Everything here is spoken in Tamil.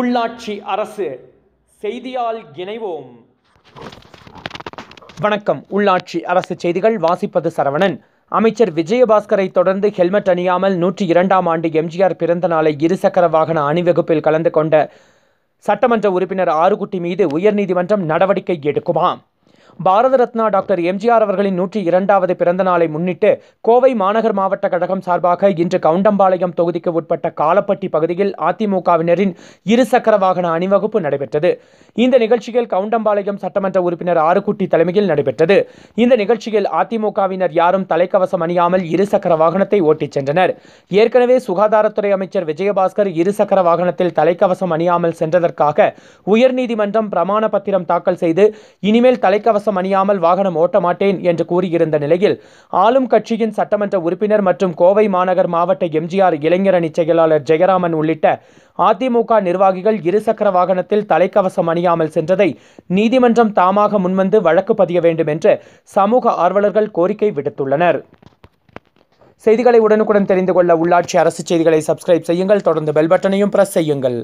உள்ளாட்சி அரசு செய்தியால் இணைவோம் வணக்கம் உள்ளாட்சி அரசு செய்திகள் வாசிப்பது சரவணன் அமைச்சர் விஜயபாஸ்கரை தொடர்ந்து ஹெல்மெட் அணியாமல் நூற்றி இரண்டாம் ஆண்டு எம்ஜிஆர் பிறந்த நாளை இருசக்கர வாகன அணிவகுப்பில் கலந்து கொண்ட சட்டமன்ற உறுப்பினர் ஆறுகுட்டி மீது உயர்நீதிமன்றம் நடவடிக்கை எடுக்குமாம் பாரத ரத்னா டாக்டர் எம்ஜிஆர் அவர்களின் நூற்றி இரண்டாவது பிறந்த நாளை முன்னிட்டு கோவை மாநகர் மாவட்ட கழகம் சார்பாக இன்று கவுண்டம்பாளையம் தொகுதிக்கு உட்பட்ட காலப்பட்டி பகுதியில் அதிமுகவினரின் இருசக்கர வாகன அணிவகுப்பு நடைபெற்றது இந்த நிகழ்ச்சியில் கவுண்டம்பாளையம் சட்டமன்ற உறுப்பினர் ஆறுக்குட்டி தலைமையில் நடைபெற்றது இந்த நிகழ்ச்சியில் அதிமுகவினர் யாரும் தலைக்கவசம் அணியாமல் இருசக்கர வாகனத்தை ஓட்டிச் சென்றனர் ஏற்கனவே சுகாதாரத்துறை அமைச்சர் விஜயபாஸ்கர் இருசக்கர வாகனத்தில் தலைக்கவசம் அணியாமல் சென்றதற்காக உயர்நீதிமன்றம் பிரமாண பத்திரம் தாக்கல் செய்து இனிமேல் தலைக்கவசம் மாஸ்கம் அணியாமல் வாகனம் ஓட்ட மாட்டேன் என்று கூறியிருந்த நிலையில் ஆளும் கட்சியின் சட்டமன்ற உறுப்பினர் மற்றும் கோவை மாநகர் மாவட்ட எம்ஜிஆர் இளைஞரணி செயலாளர் ஜெயராமன் உள்ளிட்ட அதிமுக நிர்வாகிகள் இருசக்கர வாகனத்தில் தலைக்கவசம் அணியாமல் சென்றதை நீதிமன்றம் தாமாக முன்வந்து வழக்கு பதிய வேண்டும் என்று சமூக ஆர்வலர்கள் கோரிக்கை விடுத்துள்ளனர் செய்திகளை உடனுக்குடன் தெரிந்து கொள்ள உள்ளாட்சி அரசு செய்திகளை சப்ஸ்கிரைப் செய்யுங்கள் தொடர்ந்து பெல் பட்டனையும் பிரஸ் செய்யுங்கள்